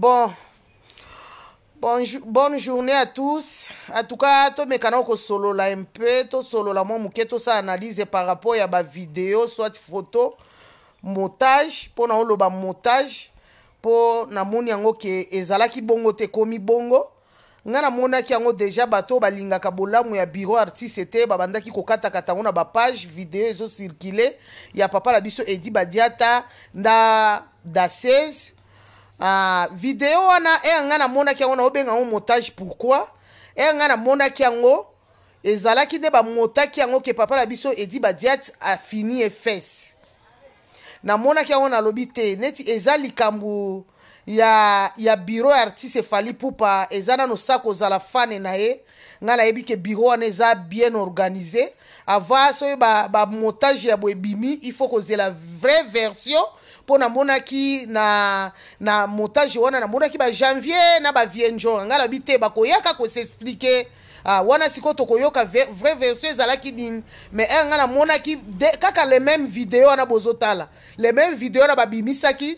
bon bonjour bonne journée à tous en tout cas tomekana okosolola un peu tosolola mwa moke tosala analyse par rapport ya bavideo soit photo montage mpo na oloba montage mpo namoni yango ke ezalaki bongo te ekomi bongo ngai namonaki yango deja bato oyo balingaka bolamu ya bureau artiste te babandaki kokatakata yango na bapage video ezocircule ya papa na biso edi badiata na dases uh, video wana eya eh, nga namonaki yango naobenga yango montage pourquoi eya eh, nga namonaki yango ezalaki nde bamotaki yango ke papa na biso edi badiate afini efese namonaki yango nalobi te neti eza likambo ya, ya biro ya artiste efali pupa eza nano sa kozala fane na ye ngai nayebi ke biro wana eza bien organise avant soki bamotage ba, ba ya boebimi il faut kozela vraie version mpo namonaki na na montage wana namonaki bajanvier na bavienjon ngai nalobi te bakoyaka kosexplike ah, wana sikoyo tokoyoka vrai version ezalaki nini mais e eh, ngai namonaki kaka le même video wana bozotala le même video wana babimisaki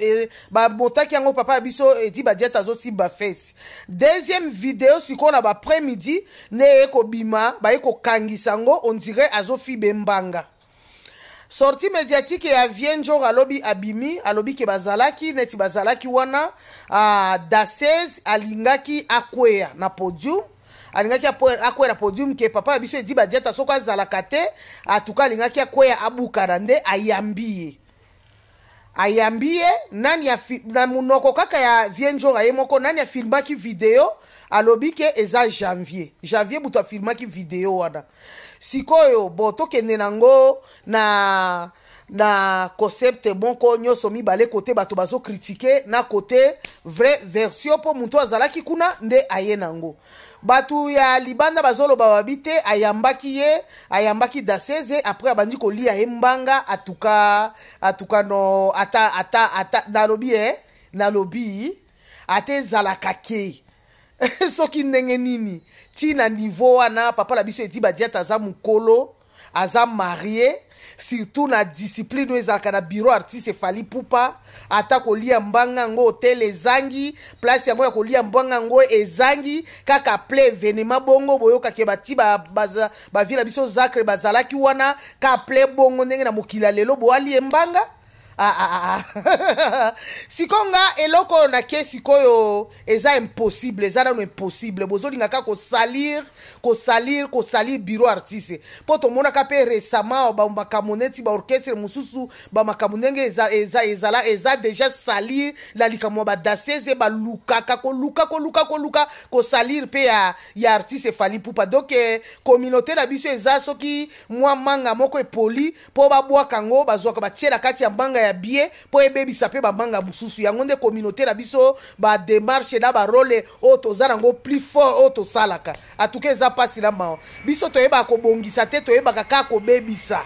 eh, babotaki yango papa biso edi eh, badiate azosimba fesi deuxième video sikoyo na baprès midi neye kobima baye kokangisa yango ondire azofibe mbanga sorti médiatique ya vie njoro alobi abimi alobi ke bazalaki neti bazalaki wana uh, dases alingaki akweya na podium alingaki akwera podium ke papa na biso edi badiata soko azalaka te atuka alingaki akweya abukana nde ayambi ye ayambi ye nani na monoko kaka ya vie njoro ye moko nani afilmaki video alobi ke eza janvier janvier moto afilmaki video wana sikoyo bo tokende nango na na concept moko nyonso mibale kote bato bazokritike na kote vrai version mpo motu azalaki kuna nde aye nango bato ya libanda bazoloba babi te ayambaki ye ayambaki daseze après abandi kolia ye mbanga atuka atuka no ata ata ata nalobi e nalobi ata ezalaka ke soki ndenge nini ntina niveau wana papa na biso edi badiate aza mokolo aza marie surtout na discipline oyo ezalaka na bureau artiste efali pupa ata kolia mbanga yango hotel ezangi place yango ya kolia mbanga yango ezangi kaka ple evenema bongo boyokaki bati bavie ba, na biso zacre bazalaki wana ka ple bongo ndenge na mokili ya lelo boalie mbanga Ah, ah, ah, sikoyo nga eloko oyo nakie sikoyo eza impossible eza nano impossible bozolingaka kosalir kosalir kosalir bureau artiste mpo tomonaka mpe récemment bamakambo neti baorchestre mosusu bamakambo ndenge eza, eza, ezala eza déjà salir na likambo ya badasese balukaka koluka koluka koluka kosalir mpe ya, ya artiste fali pupa donk eh, communauté na biso eza soki mwa manga moko epoli mpo babwaka yango bazwaka batie na kati ya manga ya bien mpo ebebisa mpe bamanga mosusu yango nde kominauté na biso bademarshe na barole oyo toza nango plus fort oyo tosalaka atuka eza mpasi na mao biso toyebaka kobongisa te toyebaka kaka kobebisa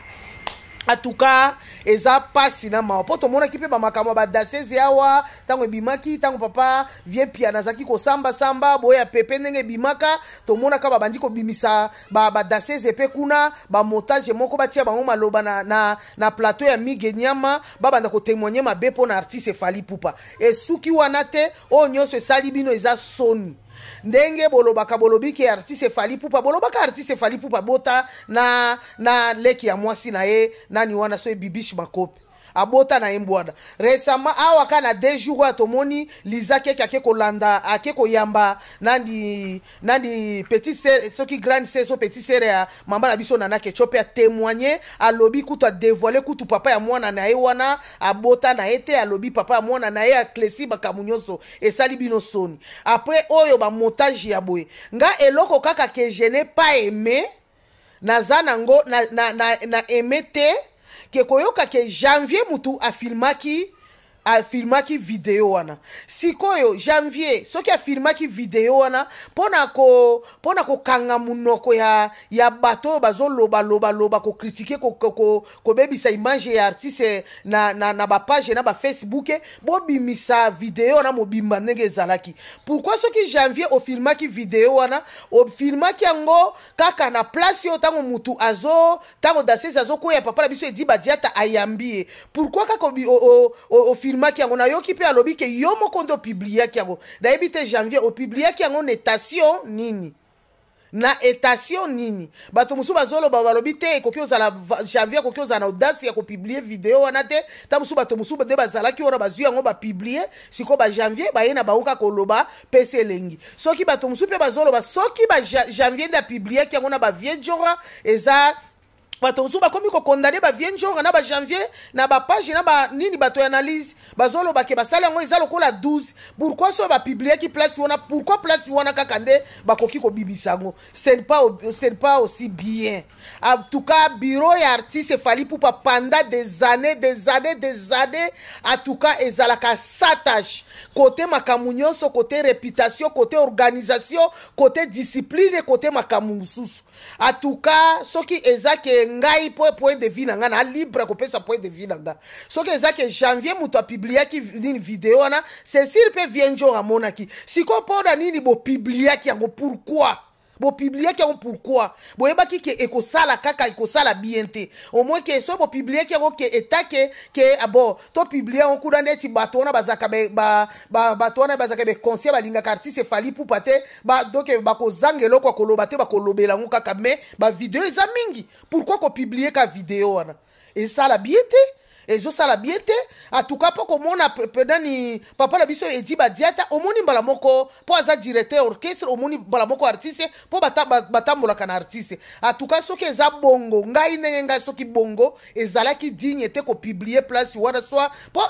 atuka eza pasi na mawa mpo tomonaki mpe bamakambo ya badasese awa ntango ebimaki ntango papa vie pian azalaki kosambasamba boya pepe ndenge ebimaka tomonaka babandi kobimisa badasese mpe kuna bamontage moko batia bango maloba na, na, na plateau ya mige nyama babanda kotemoigne mabe mpo na artiste efali pupa esuki wana te oyo nyonso esali bino eza soni ndenge bolobaka bolobiki artiste efali pupa bolobaka artiste efali pupa bota na, na leki ya mwasi na ye nani wana so ebibishi bakopi abota na ye mbwana resama awa kaka na de jour oyo tomoni liza keke ake kolanda ake koyamba nandi nandi petit ser soki grande ser so petit ser ya mama na biso nana kecho mpe atémoigne alobi kutu adévoile kutu papa ya mwana na ye wana abota na ye te alobi papa ya mwana na ye aklesi makambo nyonso esali bino soni apres oyo bamontage ya boye nga eloko kaka ke je ne pas aime naza nango na, na, na, na aime te ke koyoka ke janvier mutu afilmaki afilmaki video wana sikoyo janvier soki afilmaki video wana mpona kokanga ko, ko munoko ya, ya bato oyo bazolobaloba kokritike kobebisa ko, image ya artiste na, na, na bapage na bafacebook bobimisa video wana mobimba ndenge ezalaki pourkui soki janvier ofilmaki video wana ofilmaki yango kaka na place oyo ntango motu azo ntango dasese azokwea papa na biso edi badiata ayambi ye pourkui kaka ofilmaki ofilmaki yango nayoki mpe alobi ke yo moko nde opibliaki yango nayebi te janvier opibliaki yango na etatio nini na etatio nini bato mosusu bazoloba balobi te ekoki ozala janvier ekoki ozala na audace ya kopiblie video wana te ta mosusu bato mosusu nde bazalaki wana bazwi yango bapiblie sikoyo bajanvier baye na bango kaka koloba pesi elengi soki bato mosusu mpe bazoloba soki bajanvier nde apibliaki yango na bavie jora eza bato mosusu bakomi kokondane bavie njora na bajanvier na bapage na banini bato ya analyse bazoloba ke basali yango eza lokola 12 pourkui soyo bapibliaki place wana pourkui place wana kaka nde bakoki kobibisa yango ce pas aussi bien en tout cas bureau ya artiste efali pupa panda des années des années des années en tout cas ezalaka satage kote makambo nyonso kote réputation kote organisation kote discipline kote makambo mosusu en tout cas soki eza ke ngai mpo point de vie na ngai na libre ya kopesa point de vie na ngai soki eza ke janvier moto api bopibliaki nini video wana cecile mpe vienjo amonaki sikoyo mpona nini bopibliaki yango pourkui bopibliaki yango pourkui boyebaki ke ekosala kaka ekosala bien te omoi ke soki bopibliaki yango ke etake ke abo ah topiblie yango kuna neti bato wana bazalaka bato wana bazalaka beconsier balingaka artiste efali pupa te donc bakozanga eloko ya koloba te bakolobela yango kaka me bavideo eza mingi pourkui kopiblie ka video wana esala bien te ezosala bie te atuka mpo komona nani papa na biso edi badiata omoni mbala moko mpo aza directeur orchestre omoni mbala moko artiste mpo batambolaka na artiste atuka soki eza bongo ngai ndenge ngai soki bongo ezalaki digne te kopiblie place wana soi mpo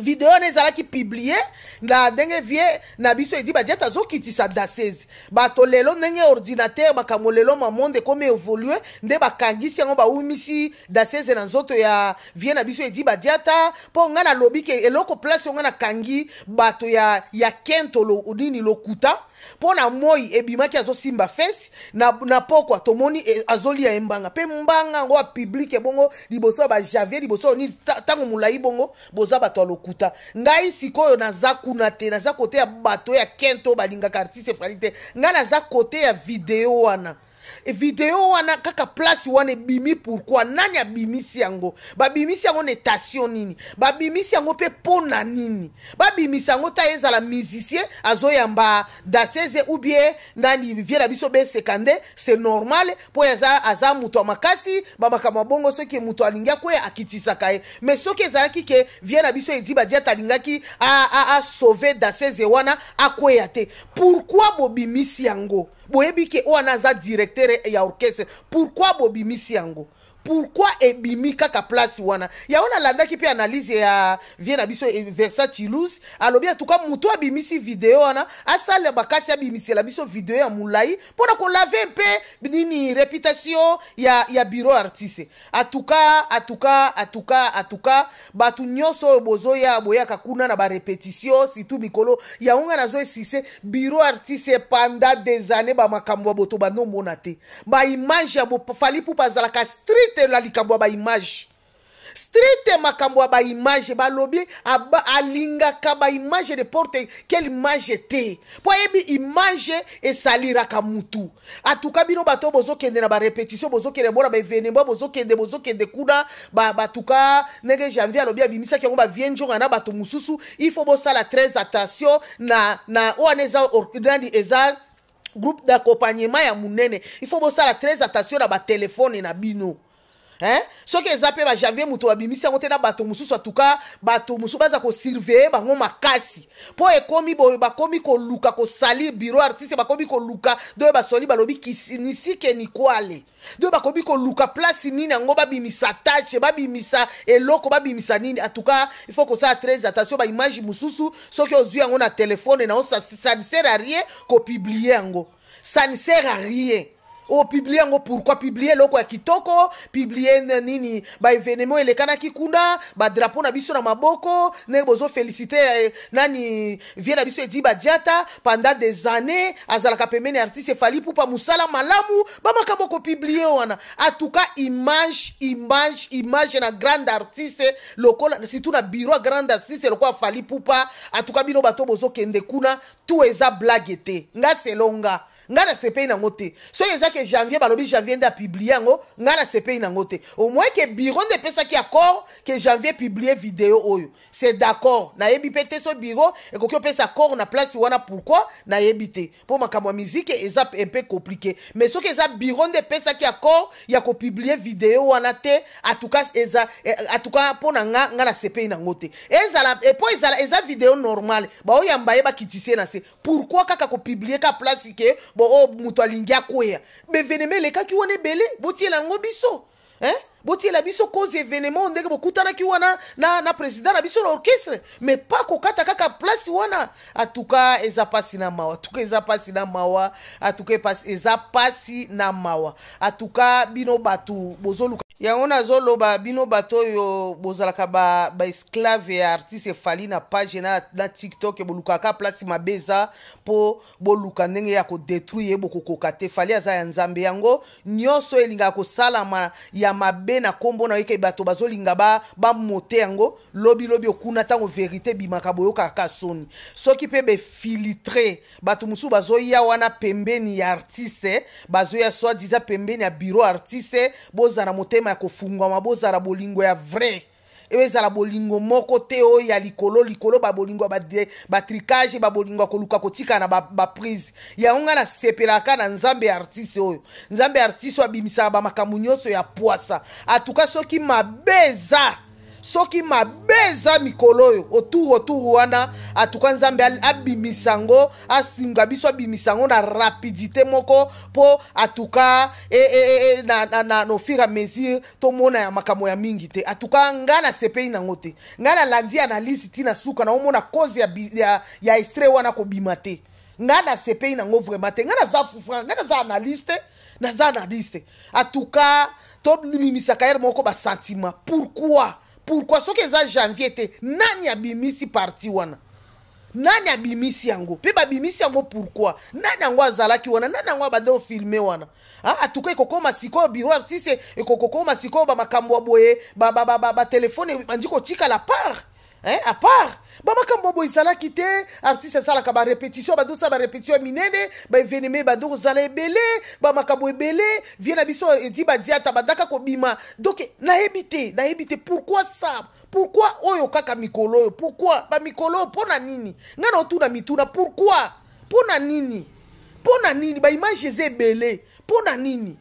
video wana ezalaki piblie na ndenge vie na biso edi badiate azokitisa dasese bato lelo ndenge ordinatere makambo lelo mamonde ekomi evolue nde bakangisi yango bawumisi dasese na nzoto ya vie na biso edi badiata mpo ngai nalobi ke eloko place yo ngai nakangi bato ya, ya kentolo nini lokuta mpo na moi ebimaki azosimba fesi na, na pokwa tomoni e, azolia ye mbanga mpe mbanga yango ya piblike bongo liboso ya bajavier liboso nini ntango molai bongo boza bato ya lokuta ngai sikoyo naza kuna te naza kote ya bato ya kento balingaka artiste efrali te ngai naza kote ya video wana e video wana kaka place wana ebimi pourkui nani abimisi yango babimisi yango na etation nini babimisi yango mpe mpo na nini babimisa yango ta ezala musicien azoyamba daseze ou bien nani vie na biso beseka nde c'est normal mpo aza, aza moto ya makasi bamakambo ya bongo soki moto alingi akoya akitisaka ye mais soki ezalaki ke vie na biso edi badiat alingaki asauve daseze wana akwea te pourkui bobimisi yango boyebi ke owana aza direct directeur ya orchestre pourquoi bobimisi yango pourquoi ebimi kaka place wana yango nalandaki mpe analyse ya vie na biso eh, versatilus alobi antuka motu abimisi video wana asala makasi abimisela biso video ya molai mpona kolave mpe nini reputation ya, ya bureau artiste atuka atuka atuka atuka bato nyonso oyo bozoya boyaka kuna na barepétition surtout mikolo yango ngai nazoesise bureau artiste pendant des années bamakambo ya boto bandomona te baimage ya bofali mpupa azalaka street strite la likambo ya baimage strite makambo ya baimage balobi alingaka baimage deporte quelle image te mpo ayebi image esaliraka mutu atuka bino bato bozokende na barepetition bozokende bona baevenema bozokende bozokende kuna batuka ndenge janvier alobi abimisaki yango bavie njonga na bato mosusu ifo bosala tres attention na oyo wana eza nani eza groupe d'accompagnement ya monene ifo bosala tres attention na batelefone na bino hein? soki eza mpe bajanvier moto abimisi yango te na bato mosusu atuka bato mosusu baza kosurveye bango makasi mpo ekomi boye bakomi koluka kosali biro artiste bakomi koluka doyo basoli balobi nisike nikwale doyo bakomi koluka place nini yango babimisa tache babimisa eloko babimisa nini atuka ifo kosala tres attention baimage mosusu soki ozwi yango na telefone na yo ça ne sert a rien kopiblie yango ça ne sert a rien opiblie yango pourkui piblie eloko ya kitoko piblie nini baevenema elekanaki kuna badrapo na biso na maboko ndenge bozofelisite eh, nani vie na biso edi badiata pendant des années azalaka pembeni artiste efali pupa mosala malamu bamakambo okopiblie wana atuka image image image na grande artiste lokola surtout na biro ya grande artiste lokola fali pupa atuka bino bato bozokende kuna tu eza blage te nga selonga ngai nasepeli nango te soki ke janvier balobi janvier nde apiblie yango se nasepeli nango te au moins ke biro nde epesaki accord ke janvier piblie video oyo c'est d'accord nayebi mpe te so biro ekoki opesa accord na place wana pourquoi nayebi te mpo makambo ya miziki eza mpe komplike mais soki eza biro nde epesaki accord ya kopiblie video wana te atuka eza eh, atuka mpo na nga nga nasepeli nango te ezala mpo eh, ezala eza video normale baoyamba ye bakitisie na se pourquoi kaka kopiblie ka place ke bo oyo oh, moto alingi akweya bevenema elekaki wana ebele botiela yango biso eh? botiela biso cause événement ndenge bokutanaki wana na, na président na biso na orchestre mais pa kokata kaka place wana atuka eza pasi na mawa atuka eza pasi na mawa atuka eza pasi na mawa atuka bino bato bozoluka yango nazoloba bino bato oyo bozalaka baesclave ba ya artiste efali na page na, na tiktok bolukaka place mabe eza mpo boluka ndenge ya kodetruye bokokoka te fali aza ya nzambe yango nyonso elingaka kosalama ya mabe na nkombo na oyeke bato bazolinga bamote ba yango lobilobi okuna ntango verité ebimaka boyokaka soni soki mpe befiltre bato mosusu bazoya wana pembeni ya artiste bazoya soi diza pembeni ya bureau artiste bozala motema na kofungwama bozala bolingo ya vrai eo ezala bolingo moko te oyo ya likolo likolo babolingo ya batrikage babolingo ya koluka kotika na baprise yango ngai nasepelaka na nzambe ya artiste oyo nzambe ya artiste oyo abimisaka bamakambo nyonso ya pwasa atuka soki mabe eza soki mabe eza mikolo oyo oturu oturu wana atuka nzambe abimisa yango asinga biso abimisa yango na rapidité moko mpo atuka e, e, e, e, na, na, na, na ofir a mesure tomona ya makambo ya mingi te atuka ngai nasepeli nango te ngai nalandi analyse ntina suka naomona koze ya, ya, ya estre wana kobima te ngai nasepeli nango vraiment te ngai naza fufra ngai naza analyste naza analyste atuka tobimisaka yere moko basentiment pourquoi pourquoi soki eza janvier te nani abimisi parti wana nani abimisi yango mpe babimisi yango pourkui nani yango azalaki wana nani yango abande ofilme wana atuka ah, ekokoma sikoyo biro artiste ekokokoma sikoyo bamakambo ya boye batelefone bandi kotikala part eh, a part bamakambo bo ezalaki te artiste asalaka barepétition badosala barepétition ya minene baévénement bando kozala ebele bamakambo ebele vie na biso edi badiata badaka kobima donc nayebi te nayebi te pourquoi ça pourquoi oyo oh, kaka mikolo oyo pourquoi bamikolo oyo mpo na nini ngai na otuna mituna pourquoi mpo na nini mpo na nini baimage eza ebele mpo na nini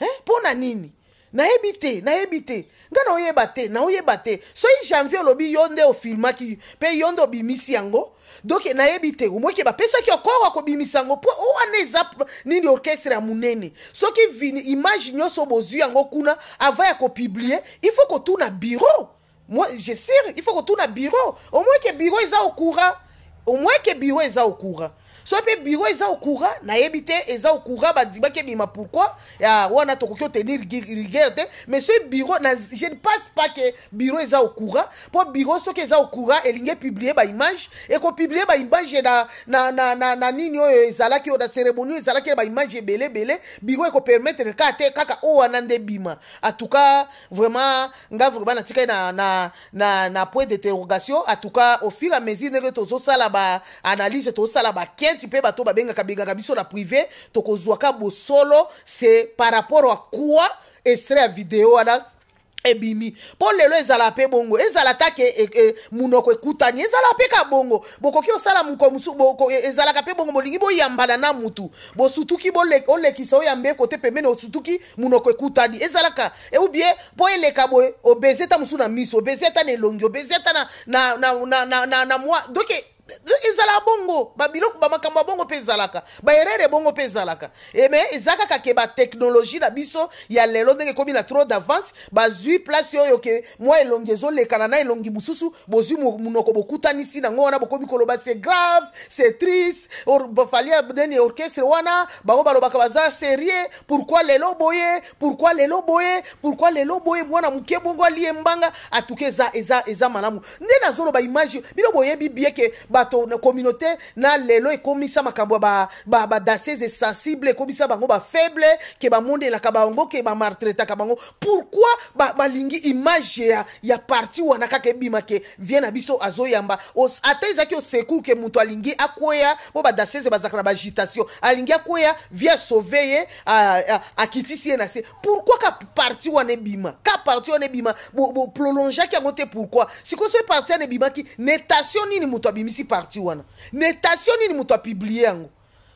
eh? mpo na nini nayebi te nayebi te nga na oyeba te na oyeba te soki janvier olobi yo nde ofilmaki mpe yo nde obimisi yango donk nayebi te omoki bapesaki okoro akobimisa yango mpo owana eza nini orchestre ya monene soki image nyonso bozwi yango kuna avant ya kopiblie ifo kotuna biro moi je sire ifo kotuna biro omoki biro eza okura omoki biro eza okura so mpe biro eza okura nayebi te eza okura bandimaki ebima pourkui ya wana tokoki otenir rigueur te mais soki biro na je ne passe pas ke biro eza okura mpo biro soki eza okura elingi epiblie baimage ekopiblie baimage na, na, na, na, na nini oyo ezalaki oyo na cérémonie ezalaki baimage ebele ebele biro ekopermettre ka te kaka oyo wana nde bima atuka vraiment nga vraimen natikai na, na, na, na point d'interrogation atuka au fur a mesure ndenge tozosala baanalyse tozosala bakene neti mpe bato babengaka bengaka biso na privé tokozwaka bosolo se par rapport a kuwa estre ya video wana ebimi mpo lelo ezala mpe bongo ezala take e, e, munoko ekutani ezala mpe ka bongo bokoki osala mokomusu boko, e, ezalaka mpe bongo bolingi boyambana na mutu bosutuki olekisa oyamba ye kote pembeni osutuki munoko ekutani ezalaka eubie mpo eleka boye obeze ta mosu na miso obeze ta na elongi obeze ta na, na, na, na, na, na, na mwa donke ezala bongo babiloko bamakambo ya bongo mpe ezalaka baerere bongo mpe ezalaka eh, me eza kaka ke bateknologie na biso ya lelo ndenge ekomi na trop d'avance bazwi place oyo ke mwa elongi ezolekana na elongi mosusu bozwi monoko bokutanisi nango wana bokomi koloba c'est grave c'est triste bafali ya neni orchestre wana bango balobaka baza serie pourkui lelo boye pourkui lelo boye pourkui lelo boye mwana moke bongo alie mbanga atuke eza eza eza malamu nde nazoloba image bino boyebi bie ke bato na communauté na lelo ba ba ba badansese sensible sa bango faible ke ba la bango ke martre bango pourquoi pourquoi ba image ya, ya parti wana ke bima ke vient na biso os ata o osecour ke muto alingi akweya mpo ba bazalaka na bagitation alingi akweya via asauve a akitisi ye na se pourquoi ka parti wana bima? ka parti wana a prolongeaki pourquoi si ko se parti wana ki, netation ni muto bimisi parti wana netation nini moto apiblie yango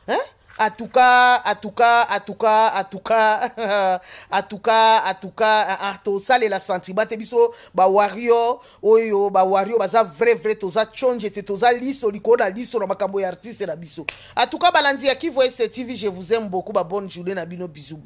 hein? atuka atuka atuka atuka atuka atuka ah, la sentiment te biso bawario oyo ba baza vrai vrai toza chonje, te toza liso likona liso na makambo ya artiste na biso atuka balandi ya voit cette tv je vous aime beaucoup bonne journée na bino bisou